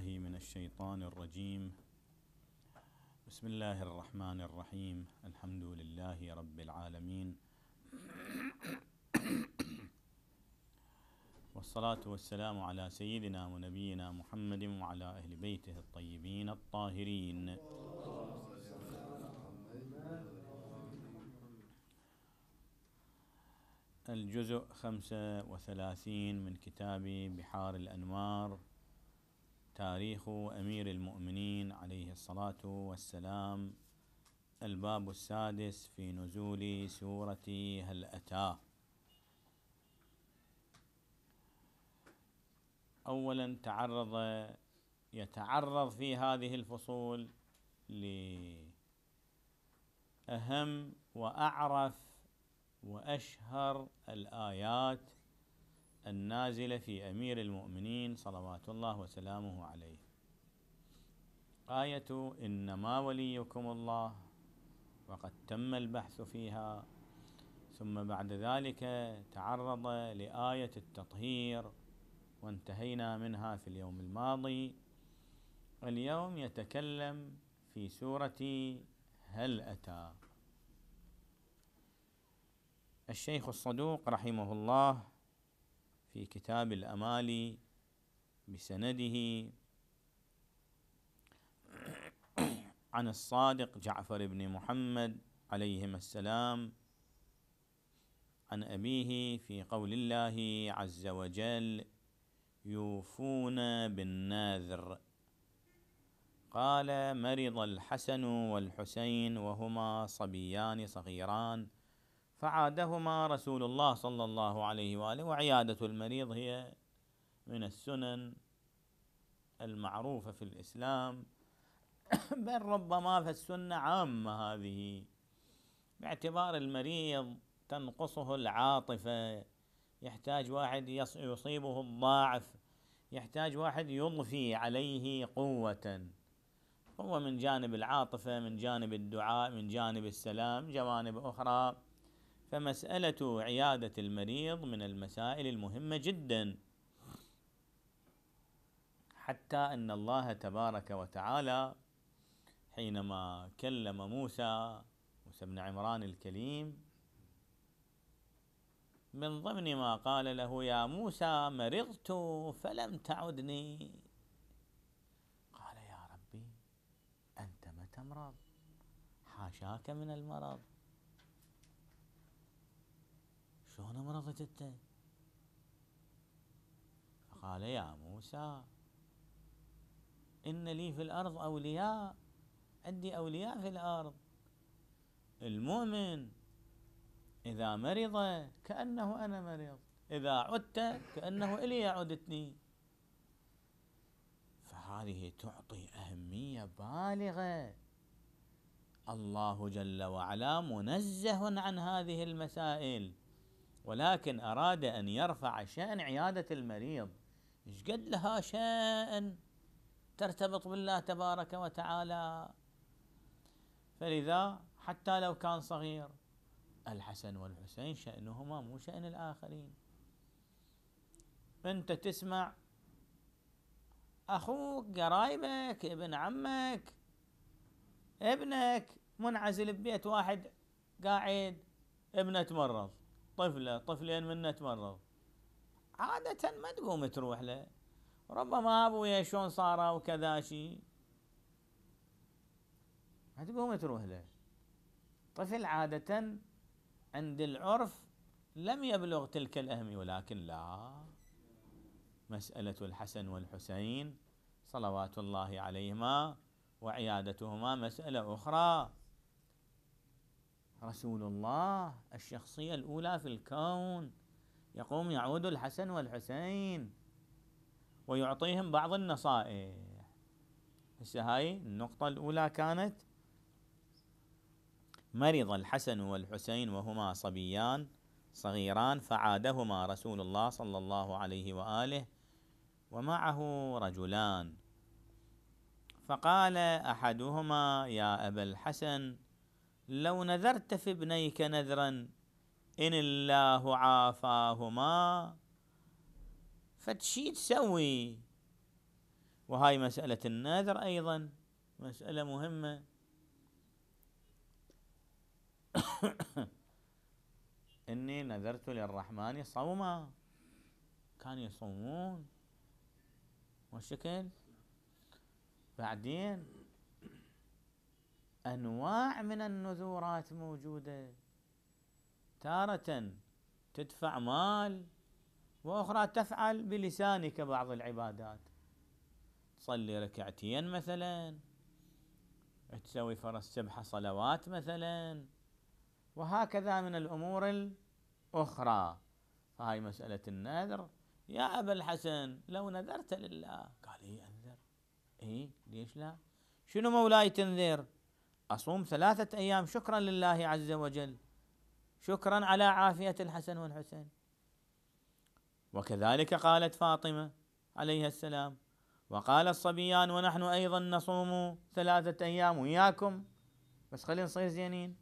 بالله من الشيطان الرجيم بسم الله الرحمن الرحيم الحمد لله رب العالمين والصلاة والسلام على سيدنا ونبينا محمد وعلى أهل بيته الطيبين الطاهرين الجزء خمسة وثلاثين من كتاب بحار الأنوار تاريخ أمير المؤمنين عليه الصلاة والسلام الباب السادس في نزول سورة هل أتاه أولا تعرض يتعرض في هذه الفصول لأهم وأعرف وأشهر الآيات النازلة في أمير المؤمنين صلوات الله وسلامه عليه آية إنما وليكم الله وقد تم البحث فيها ثم بعد ذلك تعرض لآية التطهير وانتهينا منها في اليوم الماضي اليوم يتكلم في سورة هل أتى الشيخ الصدوق رحمه الله في كتاب الأمالي بسنده عن الصادق جعفر بن محمد عليهما السلام عن أبيه في قول الله عز وجل يوفون بالناذر قال مرض الحسن والحسين وهما صبيان صغيران فعادهما رسول الله صلى الله عليه واله وعياده المريض هي من السنن المعروفه في الاسلام بل ربما فالسنه عامه هذه باعتبار المريض تنقصه العاطفه يحتاج واحد يصيبه الضعف يحتاج واحد يضفي عليه قوه قوه من جانب العاطفه من جانب الدعاء من جانب السلام جوانب اخرى فمسألة عيادة المريض من المسائل المهمة جدا حتى أن الله تبارك وتعالى حينما كلم موسى موسى بن عمران الكليم من ضمن ما قال له يا موسى مرضت فلم تعدني قال يا ربي أنت متى تمرض حاشاك من المرض شلون مرضت انت فقال يا موسى إن لي في الأرض أولياء عندي أولياء في الأرض المؤمن إذا مرض كأنه أنا مريض إذا عدت كأنه إلي عدتني فهذه تعطي أهمية بالغة الله جل وعلا منزه عن هذه المسائل ولكن أراد أن يرفع شأن عيادة المريض إيش قد لها شأن ترتبط بالله تبارك وتعالى فلذا حتى لو كان صغير الحسن والحسين شأنهما مو شأن الآخرين فأنت تسمع أخوك قرايبك ابن عمك ابنك منعزل ببيت واحد قاعد ابنه تمرض طفله طفلين منه تمرض عاده ما تقوم تروح له ربما ابويا شلون صار وكذا شيء ما تقوم تروح له طفل عاده عند العرف لم يبلغ تلك الاهميه ولكن لا مساله الحسن والحسين صلوات الله عليهما وعيادتهما مساله اخرى رسول الله الشخصية الأولى في الكون يقوم يعود الحسن والحسين ويعطيهم بعض النصائح هسه هاي النقطة الأولى كانت مرض الحسن والحسين وهما صبيان صغيران فعادهما رسول الله صلى الله عليه وآله ومعه رجلان فقال أحدهما يا أبا الحسن لو نذرت في ابنيك نذرا إن الله عافاهما فتشي تسوي وهاي مسألة النذر أيضا مسألة مهمة إني نذرت للرحمن صوما كان يصومون وشكل بعدين انواع من النذورات موجوده تاره تدفع مال واخرى تفعل بلسانك بعض العبادات تصلي ركعتين مثلا تسوي فرس سبحة صلوات مثلا وهكذا من الأمور الأخرى فهاي مسألة النذر يا أبا الحسن لو نذرت لله قال إيه أنذر إيه ليش لا شنو مولاي تنذر أصوم ثلاثة أيام شكرا لله عز وجل شكرا على عافية الحسن والحسين وكذلك قالت فاطمة عليها السلام وقال الصبيان ونحن أيضا نصوم ثلاثة أيام وياكم بس خلينا نصير زينين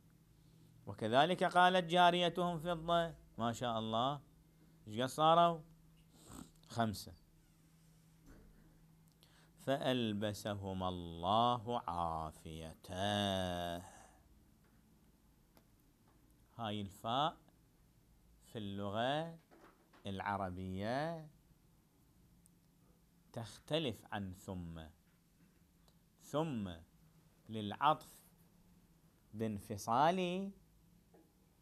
وكذلك قالت جاريتهم فضة ما شاء الله ايش صاروا خمسة فألبسهما الله عافيته هاي الفاء في اللغة العربية تختلف عن ثم ثم للعطف بانفصالي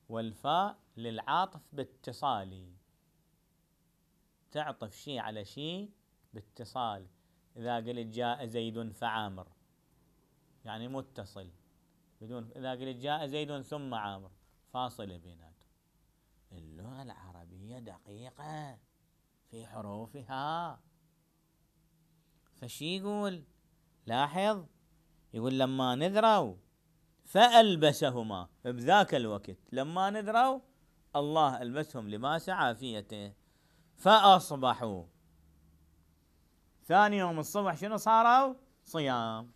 والفاء للعاطف باتصالي تعطف شيء على شيء باتصال إذا قلت جاء زيد فعامر يعني متصل بدون إذا قلت جاء زيد ثم عامر فاصل بيناتهم اللغة العربية دقيقة في حروفها فشي يقول لاحظ يقول لما نذروا فألبسهما بذاك الوقت لما نذروا الله ألبسهم لباس عافيته فأصبحوا ثاني يوم الصبح شنو صاروا صيام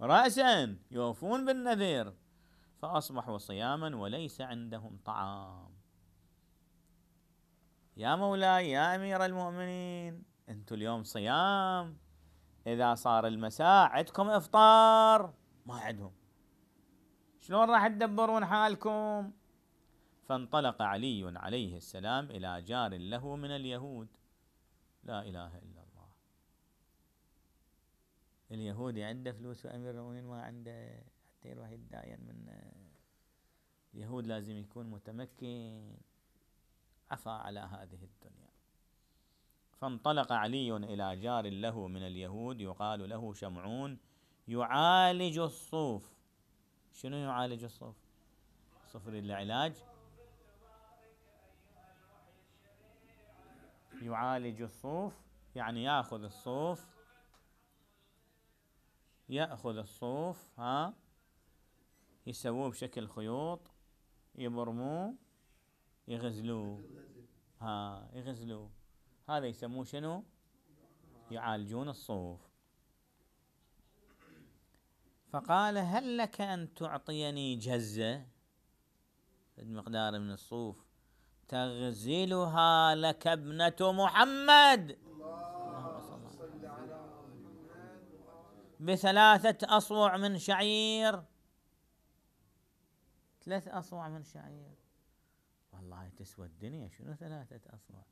رأسا يوفون بالنذير فأصبحوا صياما وليس عندهم طعام يا مولاي يا أمير المؤمنين أنتم اليوم صيام إذا صار المساء عندكم إفطار ما عندهم شلون راح تدبرون حالكم فانطلق علي عليه السلام إلى جار له من اليهود لا إله إلا اليهودي عنده فلوس وأمير المؤمنين ما عنده حتى يروح يتداين من اليهود لازم يكون متمكن عفى على هذه الدنيا فانطلق علي إلى جار له من اليهود يقال له شمعون يعالج الصوف شنو يعالج الصوف صفر العلاج يعالج الصوف يعني ياخذ الصوف يأخذ الصوف ها يسووه بشكل خيوط يبرموه يغزلوه ها يغزلوه هذا يسموه شنو يعالجون الصوف فقال هل لك أن تعطيني جزة مقدار من الصوف تغزلها لك ابنة محمد بثلاثة أصوع من شعير ثلاث أصوع من شعير والله تسوى الدنيا شنو ثلاثة أصوع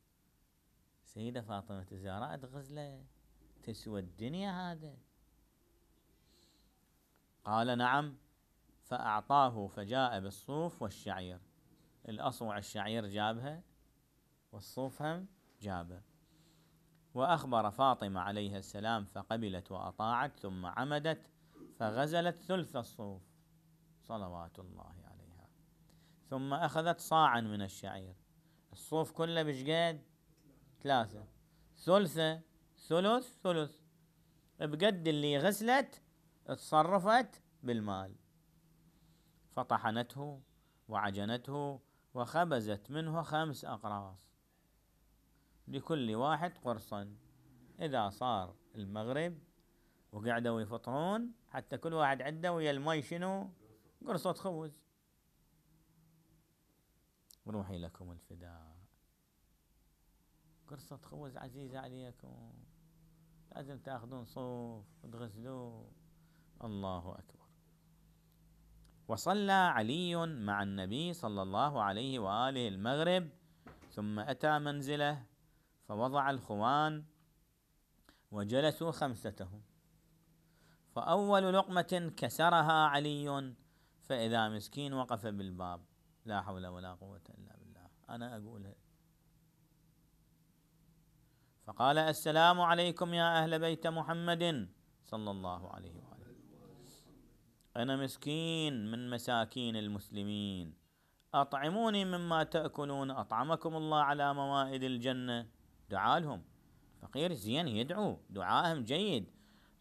سيدة فاطمة الزهراء غزلة تسوى الدنيا هذا قال نعم فأعطاه فجاء بالصوف والشعير الأصوع الشعير جابها والصوف هم جابه وأخبر فاطمة عليها السلام فقبلت وأطاعت ثم عمدت فغزلت ثلث الصوف صلوات الله عليها ثم أخذت صاعا من الشعير الصوف كله بشقد ثلاثة ثلثة ثلث ثلث بقد اللي غسلت اتصرفت بالمال فطحنته وعجنته وخبزت منه خمس أقراص لكل واحد قرصا إذا صار المغرب وقعدوا يفطرون حتى كل واحد عنده ويا المي شنو قرصة خبز روحي لكم الفداء قرصة خبز عزيزة عليكم لازم تاخذون صوف وتغسلوه الله أكبر وصلى علي مع النبي صلى الله عليه وآله المغرب ثم أتى منزله فوضع الخوان وجلسوا خمستهم فأول لقمة كسرها علي فإذا مسكين وقف بالباب لا حول ولا قوة إلا بالله أنا أقولها فقال السلام عليكم يا أهل بيت محمد صلى الله عليه وآله أنا مسكين من مساكين المسلمين أطعموني مما تأكلون أطعمكم الله على موائد الجنة دعالهم لهم فقير زين يدعو دعائهم جيد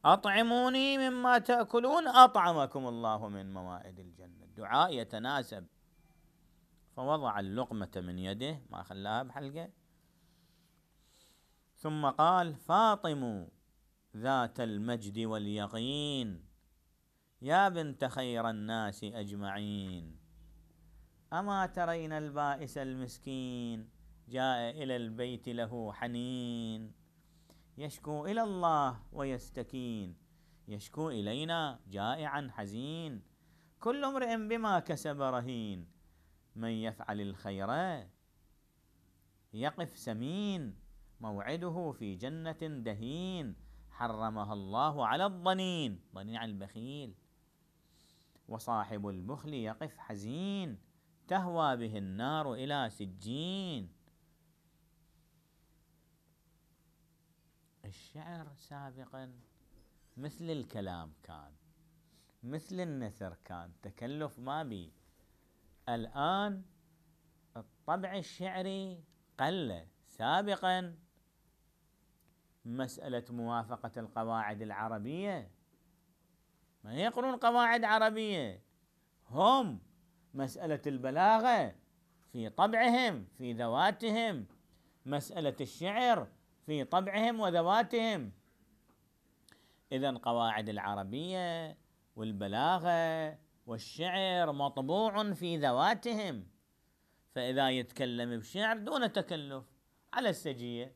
أطعموني مما تأكلون أطعمكم الله من موائد الجنة دعاء يتناسب فوضع اللقمة من يده ما خلاها بحلقه ثم قال فاطم ذات المجد واليقين يا بنت خير الناس أجمعين أما ترين البائس المسكين جاء إلى البيت له حنين يشكو إلى الله ويستكين يشكو إلينا جائعا حزين كل امرئ بما كسب رهين من يفعل الخير يقف سمين موعده في جنة دهين حرمها الله على الضنين ضنين على البخيل وصاحب البخل يقف حزين تهوى به النار إلى سجين الشعر سابقا مثل الكلام كان مثل النثر كان تكلف ما بي الآن الطبع الشعري قل سابقا مسألة موافقة القواعد العربية ما يقرون قواعد عربية هم مسألة البلاغة في طبعهم في ذواتهم مسألة الشعر في طبعهم وذواتهم اذا قواعد العربيه والبلاغه والشعر مطبوع في ذواتهم فاذا يتكلم بشعر دون تكلف على السجيه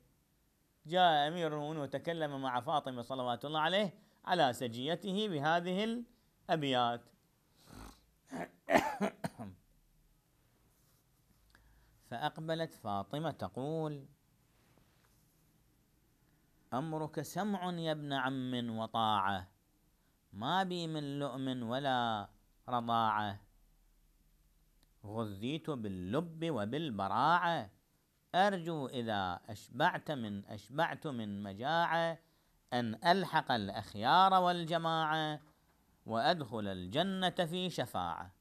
جاء امير المؤمنين وتكلم مع فاطمه صلوات الله عليه على سجيته بهذه الابيات فأقبلت فاطمة تقول أمرك سمع يا ابن عم وطاعة ما بي من لؤم ولا رضاعة غذيت باللب وبالبراعة أرجو إذا أشبعت من أشبعت من مجاعة أن ألحق الأخيار والجماعة وأدخل الجنة في شفاعة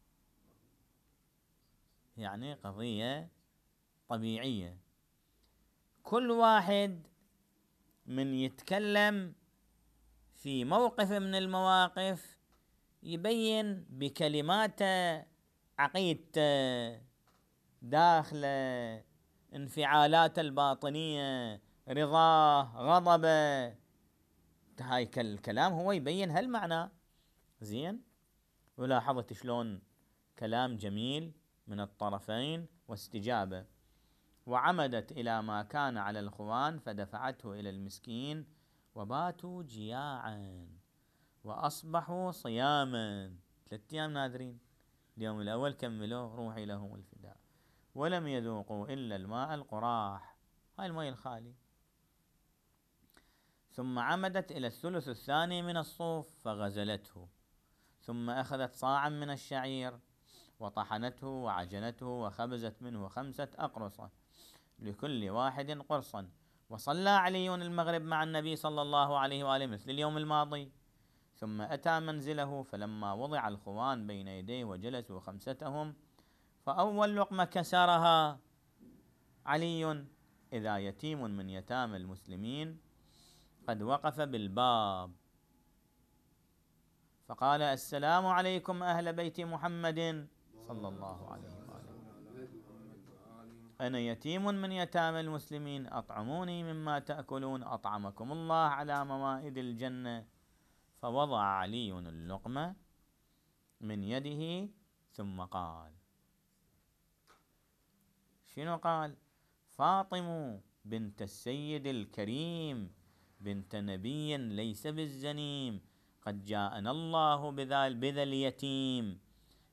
يعني قضية طبيعية كل واحد من يتكلم في موقف من المواقف يبين بكلماته عقيدته داخله انفعالاته الباطنيه رضاه غضبه هاي الكلام هو يبين هالمعنى زين ولاحظت شلون كلام جميل من الطرفين واستجابه وعمدت إلى ما كان على الخوان فدفعته إلى المسكين وباتوا جياعا وأصبحوا صياما ثلاثة أيام نادرين اليوم الأول كملوه روحي لهم الفداء ولم يذوقوا إلا الماء القراح هاي الماء الخالي ثم عمدت إلى الثلث الثاني من الصوف فغزلته ثم أخذت صاعا من الشعير وطحنته وعجنته وخبزت منه خمسة أقرصة لكل واحد قرصا وصلى علي المغرب مع النبي صلى الله عليه وآله مثل اليوم الماضي ثم أتى منزله فلما وضع الخوان بين يديه وجلسوا خمستهم فأول لقمة كسرها علي إذا يتيم من يتام المسلمين قد وقف بالباب فقال السلام عليكم أهل بيت محمد صلى الله عليه وسلم أنا يتيم من يتامى المسلمين أطعموني مما تأكلون أطعمكم الله على موائد الجنة فوضع علي اللقمة من يده ثم قال شنو قال فاطم بنت السيد الكريم بنت نبي ليس بالزنيم قد جاءنا الله بذا اليتيم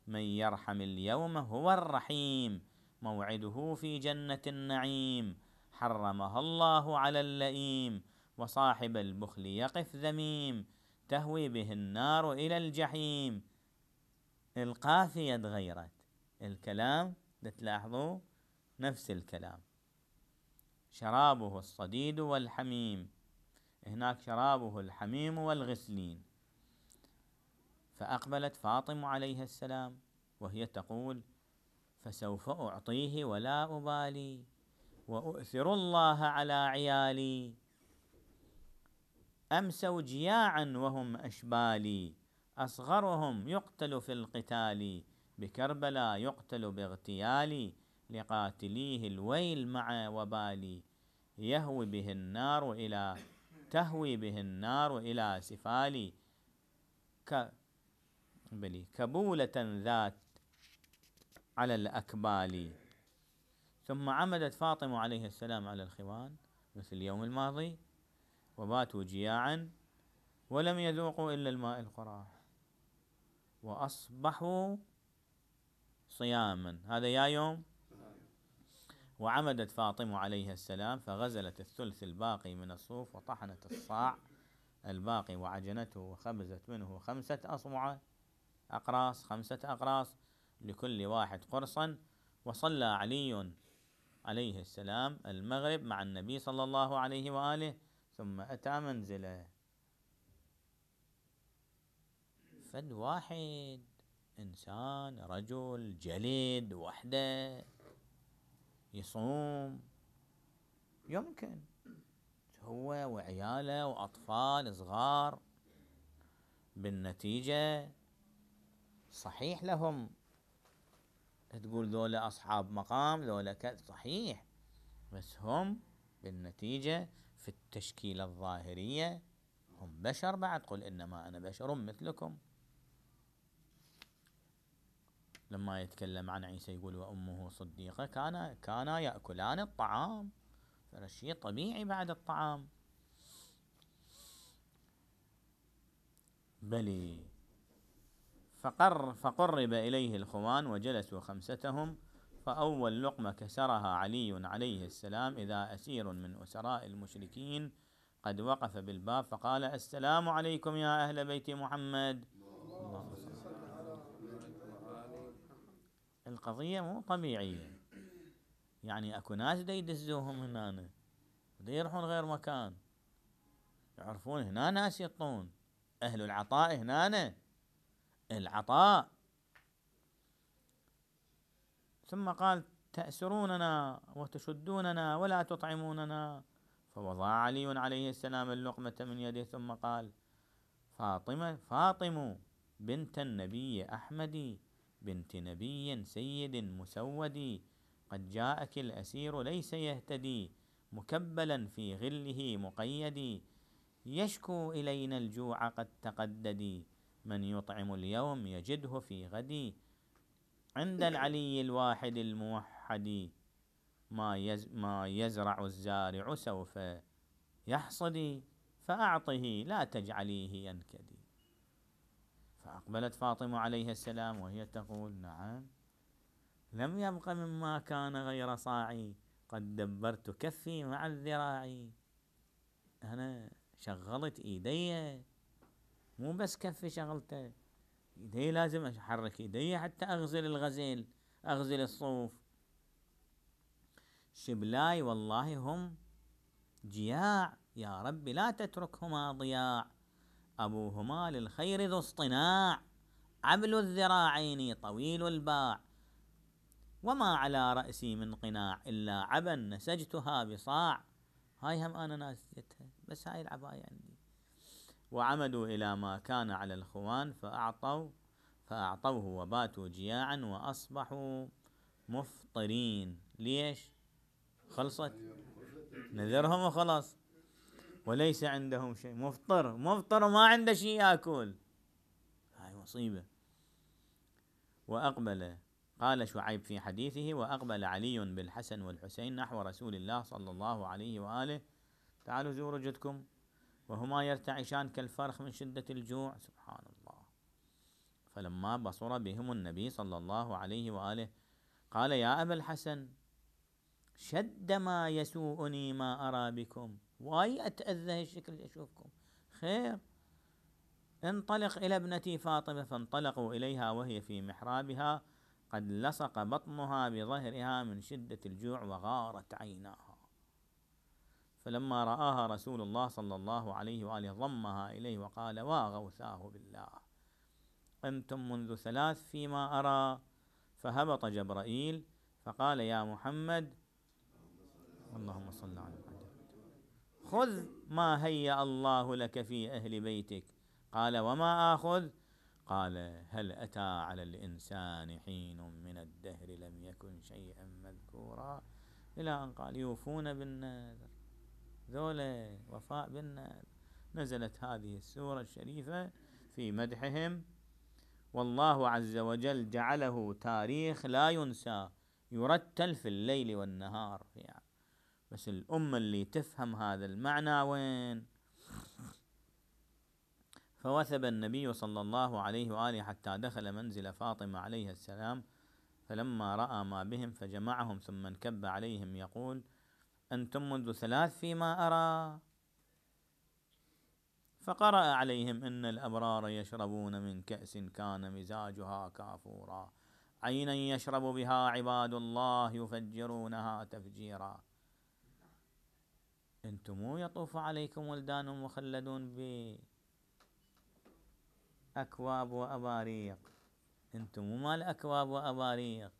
من يرحم اليوم هو الرحيم موعده في جنة النعيم حرمها الله على اللئيم وصاحب البخل يقف ذميم تهوي به النار إلى الجحيم القافية تغيرت الكلام تلاحظوا نفس الكلام شرابه الصديد والحميم هناك شرابه الحميم والغسلين فأقبلت فاطمة عليها السلام وهي تقول فسوف أعطيه ولا أبالي وأؤثر الله على عيالي أمسوا جياعا وهم أشبالي أصغرهم يقتل في القتال بكربلا يقتل باغتيالي لقاتليه الويل مع وبالي يهوي به النار إلى تهوي به النار إلى سفالي ك بلي كبولة ذات على الأكبال ثم عمدت فاطمة عليه السلام على الخوان مثل اليوم الماضي وباتوا جياعا ولم يذوقوا إلا الماء القراح وأصبحوا صياما هذا يا يوم وعمدت فاطمة عليه السلام فغزلت الثلث الباقي من الصوف وطحنت الصاع الباقي وعجنته وخبزت منه خمسة أصمعة أقراص خمسة أقراص لكل واحد قرصا وصلى علي عليه السلام المغرب مع النبي صلى الله عليه وآله ثم أتى منزله فد واحد إنسان رجل جليد وحده يصوم يمكن هو وعياله وأطفال صغار بالنتيجة صحيح لهم تقول ذولا أصحاب مقام ذولا كذا صحيح بس هم بالنتيجة في التشكيلة الظاهرية هم بشر بعد قل إنما أنا بشر مثلكم لما يتكلم عن عيسى يقول وأمه صديقة كان كانا يأكلان الطعام فالشيء طبيعي بعد الطعام بلي فقر فقرب إليه الخوان وجلسوا خمستهم فأول لقمة كسرها علي عليه السلام إذا أسير من أسراء المشركين قد وقف بالباب فقال السلام عليكم يا أهل بيت محمد القضية مو طبيعية يعني اكو ناس دا يدزوهم هنا دا يروحون غير مكان يعرفون هنا ناس يطون أهل العطاء هنا العطاء ثم قال تأسروننا وتشدوننا ولا تطعموننا فوضع علي عليه السلام اللقمة من يده ثم قال فاطمة فاطم بنت النبي أحمد بنت نبي سيد مسود قد جاءك الأسير ليس يهتدي مكبلا في غله مقيد يشكو إلينا الجوع قد تقددي من يطعم اليوم يجده في غدي عند العلي الواحد الموحد ما, يز ما يزرع الزارع سوف يحصدي فأعطه لا تجعليه ينكدي فأقبلت فاطمة عليه السلام وهي تقول نعم لم يبق مما كان غير صاعي قد دبرت كفي مع الذراعي أنا شغلت إيديّ مو بس كفي شغلته ايدي لازم احرك ايدي حتى اغزل الغزيل اغزل الصوف شبلاي والله هم جياع يا ربي لا تتركهما ضياع أبوهما للخير ذو اصطناع عبل الذراعين طويل الباع وما على رأسي من قناع إلا عبا نسجتها بصاع هاي هم أنا ناسيتها بس هاي العباية عندي وعمدوا إلى ما كان على الخوان فأعطوا فأعطوه وباتوا جياعا وأصبحوا مفطرين ليش خلصت نذرهم وخلاص وليس عندهم شيء مفطر مفطر ما عنده شيء ياكل هاي مصيبه واقبل قال شعيب في حديثه واقبل علي بالحسن والحسين نحو رسول الله صلى الله عليه واله تعالوا زوروا جدكم وهما يرتعشان كالفرخ من شدة الجوع سبحان الله فلما بصر بهم النبي صلى الله عليه وآله قال يا أبا الحسن شد ما يسوءني ما أرى بكم واي أتأذى الشكل أشوفكم خير انطلق إلى ابنتي فاطمة فانطلقوا إليها وهي في محرابها قد لصق بطنها بظهرها من شدة الجوع وغارت عيناها فلما رآها رسول الله صلى الله عليه وآله ضمها إليه وقال واغوثاه بالله أنتم منذ ثلاث فيما أرى فهبط جبرائيل فقال يا محمد اللهم صل على محمد خذ ما هيأ الله لك في أهل بيتك قال وما آخذ قال هل أتى على الإنسان حين من الدهر لم يكن شيئا مذكورا إلى أن قال يوفون بالنذر ذولا وفاء بنا نزلت هذه السورة الشريفة في مدحهم والله عز وجل جعله تاريخ لا ينسى يرتل في الليل والنهار يعني بس الأمة اللي تفهم هذا المعنى وين فوثب النبي صلى الله عليه وآله حتى دخل منزل فاطمة عليه السلام فلما رأى ما بهم فجمعهم ثم انكب عليهم يقول أنتم منذ ثلاث فيما أرى فقرأ عليهم إن الأبرار يشربون من كأس كان مزاجها كافورا عينا يشرب بها عباد الله يفجرونها تفجيرا أنتم يطوف عليكم ولدان مخلدون بأكواب وأباريق أنتم مال أكواب وأباريق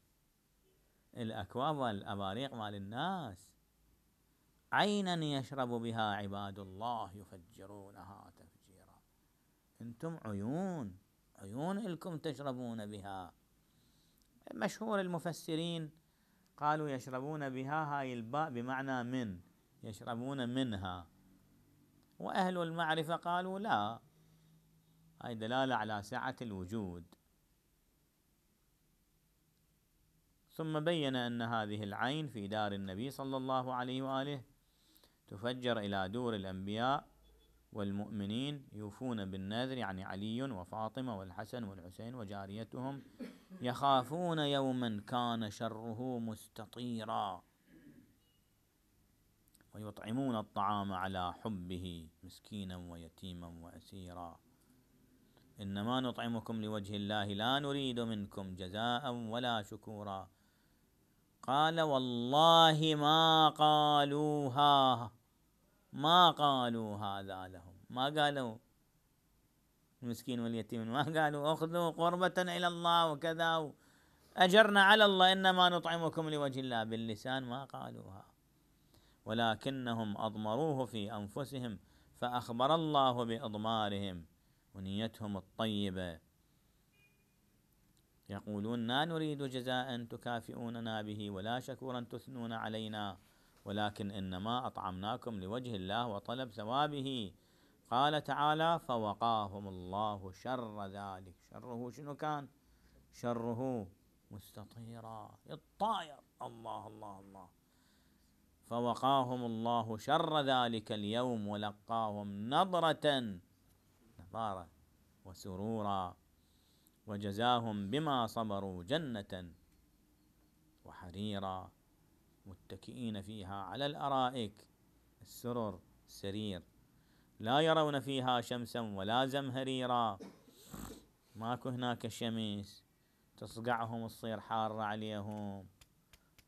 الأكواب والأباريق مال الناس عينا يشرب بها عباد الله يفجرونها تفجيرا انتم عيون عيون لكم تشربون بها مشهور المفسرين قالوا يشربون بها هاي الباء بمعنى من يشربون منها وأهل المعرفة قالوا لا هاي دلالة على سعة الوجود ثم بين أن هذه العين في دار النبي صلى الله عليه وآله تفجر إلى دور الأنبياء والمؤمنين يوفون بالنذر يعني علي وفاطمة والحسن والحسين وجاريتهم يخافون يوما كان شره مستطيرا ويطعمون الطعام على حبه مسكينا ويتيما وأسيرا إنما نطعمكم لوجه الله لا نريد منكم جزاء ولا شكورا قال والله ما قالوها ما قالوا هذا لهم ما قالوا المسكين واليتيم ما قالوا أخذوا قربة إلى الله وكذا أجرنا على الله إنما نطعمكم لوجه الله باللسان ما قالوها ولكنهم أضمروه في أنفسهم فأخبر الله بإضمارهم ونيتهم الطيبة يقولون لا نريد جزاء تكافئوننا به ولا شكورا تثنون علينا ولكن إنما أطعمناكم لوجه الله وطلب ثوابه قال تعالى فوقاهم الله شر ذلك شره شنو كان شره مستطيرا الطائر الله الله الله فوقاهم الله شر ذلك اليوم ولقاهم نظرة نظارة وسرورا وجزاهم بما صبروا جنة وحريرا متكئين فيها على الأرائك السرر السرير لا يرون فيها شمسا ولا زمهريرا ماكو هناك شمس تصقعهم الصير حارة عليهم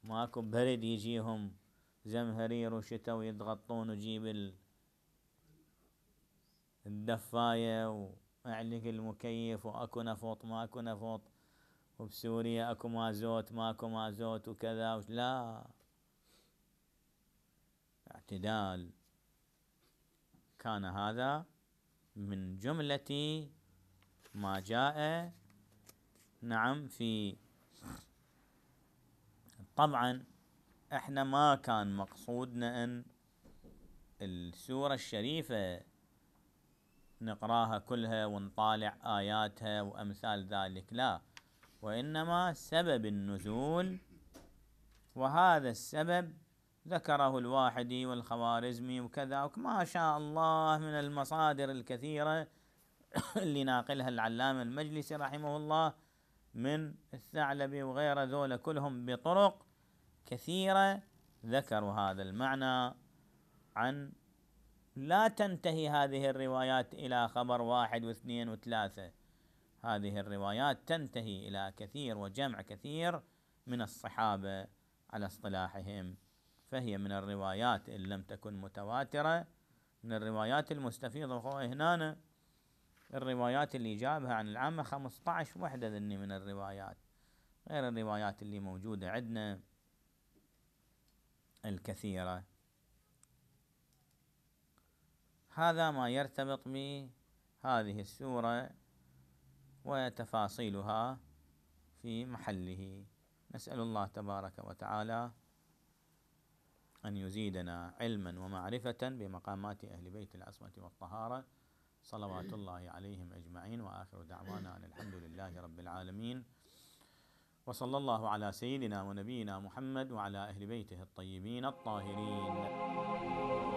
ماكو برد يجيهم زمهرير وشتاء ويتغطون وجيب الدفاية وأعلق المكيف وأكو نفط ماكو نفط وبسوريا أكو مازوت ماكو مازوت وكذا لا الاعتدال كان هذا من جملة ما جاء نعم في طبعا احنا ما كان مقصودنا ان السورة الشريفة نقراها كلها ونطالع آياتها وأمثال ذلك لا وإنما سبب النزول وهذا السبب ذكره الواحدي والخوارزمي وكذا وما شاء الله من المصادر الكثيرة اللي ناقلها العلامة المجلسي رحمه الله من الثعلبي وغيره ذولا كلهم بطرق كثيرة ذكروا هذا المعنى عن لا تنتهي هذه الروايات إلى خبر واحد واثنين وثلاثة هذه الروايات تنتهي إلى كثير وجمع كثير من الصحابة على اصطلاحهم فهي من الروايات إن لم تكن متواترة من الروايات المستفيضة هنا الروايات اللي جابها عن العامة 15 وحدة ذني من الروايات غير الروايات اللي موجودة عندنا الكثيرة هذا ما يرتبط بهذه السورة وتفاصيلها في محله نسأل الله تبارك وتعالى أن يزيدنا علما ومعرفة بمقامات أهل بيت العصمة والطهارة صلوات الله عليهم أجمعين وآخر دعوانا أن الحمد لله رب العالمين وصلى الله على سيدنا ونبينا محمد وعلى أهل بيته الطيبين الطاهرين